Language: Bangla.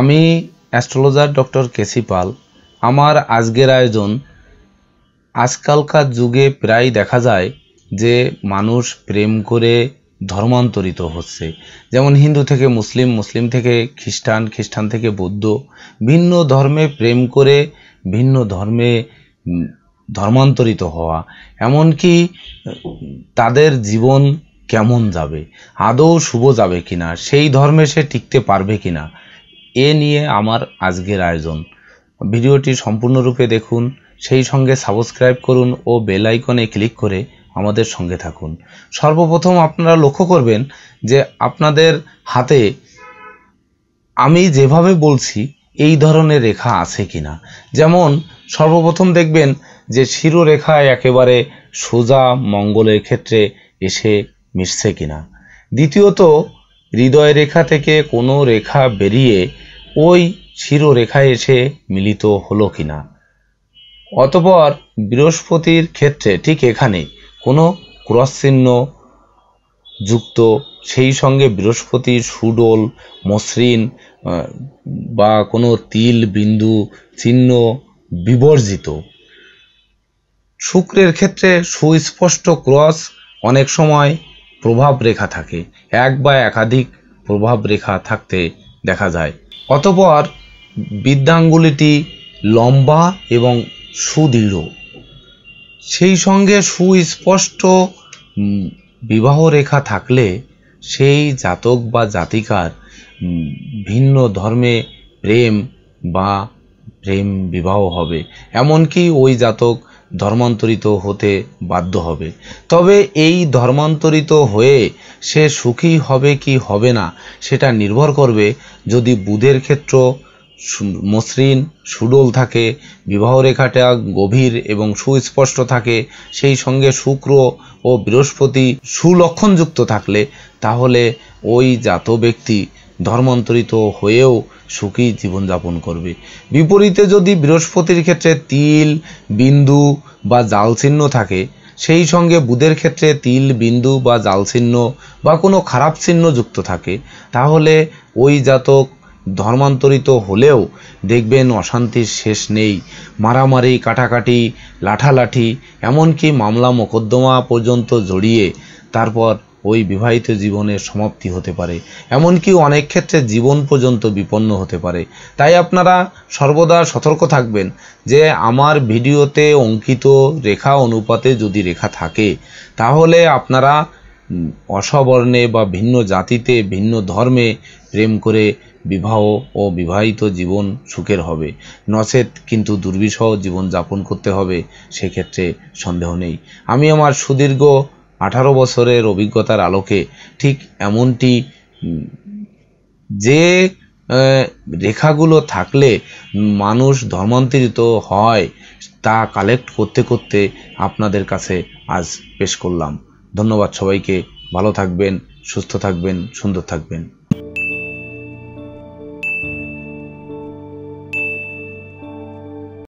আমি অ্যাস্ট্রোলজার ডক্টর কেসি পাল আমার আজকের আয়োজন আজকালকার যুগে প্রায় দেখা যায় যে মানুষ প্রেম করে ধর্মান্তরিত হচ্ছে যেমন হিন্দু থেকে মুসলিম মুসলিম থেকে খ্রিস্টান খ্রিস্টান থেকে বৌদ্ধ ভিন্ন ধর্মে প্রেম করে ভিন্ন ধর্মে ধর্মান্তরিত হওয়া এমনকি তাদের জীবন কেমন যাবে আদৌ শুভ যাবে কিনা সেই ধর্মে সে টিকতে পারবে কিনা এ নিয়ে আমার আজকের আয়োজন ভিডিওটি সম্পূর্ণরূপে দেখুন সেই সঙ্গে সাবস্ক্রাইব করুন ও বেল আইকনে ক্লিক করে আমাদের সঙ্গে থাকুন সর্বপ্রথম আপনারা লক্ষ্য করবেন যে আপনাদের হাতে আমি যেভাবে বলছি এই ধরনের রেখা আছে কিনা যেমন সর্বপ্রথম দেখবেন যে শিরোরেখা একেবারে সোজা মঙ্গলের ক্ষেত্রে এসে মিশছে কিনা দ্বিতীয়ত হৃদয় রেখা থেকে কোনো রেখা বেরিয়ে ওই শিরোরেখায় এসে মিলিত হলো কিনা অতপর বৃহস্পতির ক্ষেত্রে ঠিক এখানে কোনো ক্রস চিহ্ন যুক্ত সেই সঙ্গে বৃহস্পতি সুডোল মসৃণ বা কোনো তিল বিন্দু চিহ্ন বিবর্জিত শুক্রের ক্ষেত্রে সুস্পষ্ট ক্রস অনেক সময় প্রভাব রেখা থাকে এক বা একাধিক প্রভাব রেখা থাকতে দেখা যায় অতপর বিদ্যাঙ্গুলিটি লম্বা এবং সুদৃঢ় সেই সঙ্গে সুস্পষ্ট বিবাহ রেখা থাকলে সেই জাতক বা জাতিকার ভিন্ন ধর্মে প্রেম বা প্রেম বিবাহ হবে এমনকি ওই জাতক ধর্মান্তরিত হতে বাধ্য হবে তবে এই ধর্মান্তরিত হয়ে সে সুখী হবে কি হবে না সেটা নির্ভর করবে যদি বুধের ক্ষেত্র মসৃণ সুডোল থাকে বিবাহরেখাটা গভীর এবং সুস্পষ্ট থাকে সেই সঙ্গে শুক্র ও বৃহস্পতি সুলক্ষণযুক্ত থাকলে তাহলে ওই জাত ব্যক্তি ধর্মান্তরিত হয়েও সুখেই জীবনযাপন করবে বিপরীতে যদি বৃহস্পতির ক্ষেত্রে তিল বিন্দু বা জালচিহ্ন থাকে সেই সঙ্গে বুধের ক্ষেত্রে তিল বিন্দু বা জালচিহ্ন বা কোনো খারাপ চিহ্ন যুক্ত থাকে তাহলে ওই জাতক ধর্মান্তরিত হলেও দেখবেন অশান্তির শেষ নেই মারামারি কাটাকাটি লাঠালাঠি এমনকি মামলা মোকদ্দমা পর্যন্ত জড়িয়ে তারপর ওই বিবাহিত জীবনের সমাপ্তি হতে পারে এমনকি অনেক ক্ষেত্রে জীবন পর্যন্ত বিপন্ন হতে পারে তাই আপনারা সর্বদা সতর্ক থাকবেন যে আমার ভিডিওতে অঙ্কিত রেখা অনুপাতে যদি রেখা থাকে তাহলে আপনারা অসবর্ণে বা ভিন্ন জাতিতে ভিন্ন ধর্মে প্রেম করে বিবাহ ও বিবাহিত জীবন সুখের হবে নচেত কিন্তু দুর্বিষহ জীবন যাপন করতে হবে সেক্ষেত্রে সন্দেহ নেই আমি আমার সুদীর্ঘ আঠারো বছরের অভিজ্ঞতার আলোকে ঠিক এমনটি যে রেখাগুলো থাকলে মানুষ ধর্মান্তরিত হয় তা কালেক্ট করতে করতে আপনাদের কাছে আজ পেশ করলাম ধন্যবাদ সবাইকে ভালো থাকবেন সুস্থ থাকবেন সুন্দর থাকবেন